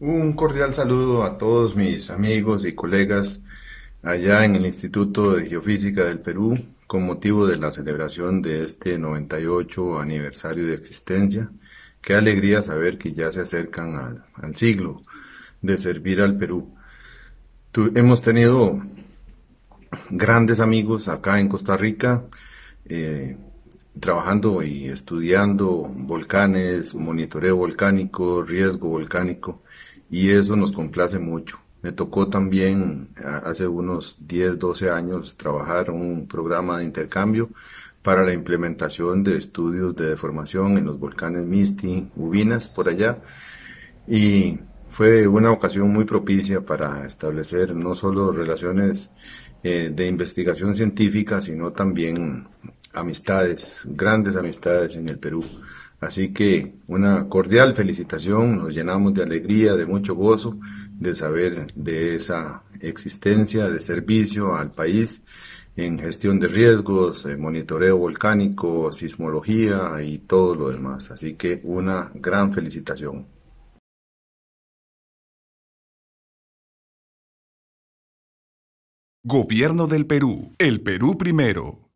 Un cordial saludo a todos mis amigos y colegas allá en el Instituto de Geofísica del Perú con motivo de la celebración de este 98 aniversario de existencia. Qué alegría saber que ya se acercan al, siglo de servir al Perú. hemos tenido grandes amigos acá en Costa Rica. Eh, trabajando y estudiando volcanes, monitoreo volcánico, riesgo volcánico, y eso nos complace mucho. Me tocó también hace unos 10, 12 años trabajar un programa de intercambio para la implementación de estudios de deformación en los volcanes Misti, Ubinas, por allá. Y fue una ocasión muy propicia para establecer no solo relaciones eh, de investigación científica, sino también amistades, grandes amistades en el Perú. Así que una cordial felicitación, nos llenamos de alegría, de mucho gozo de saber de esa existencia de servicio al país en gestión de riesgos, eh, monitoreo volcánico, sismología y todo lo demás. Así que una gran felicitación. Gobierno del Perú, el Perú primero.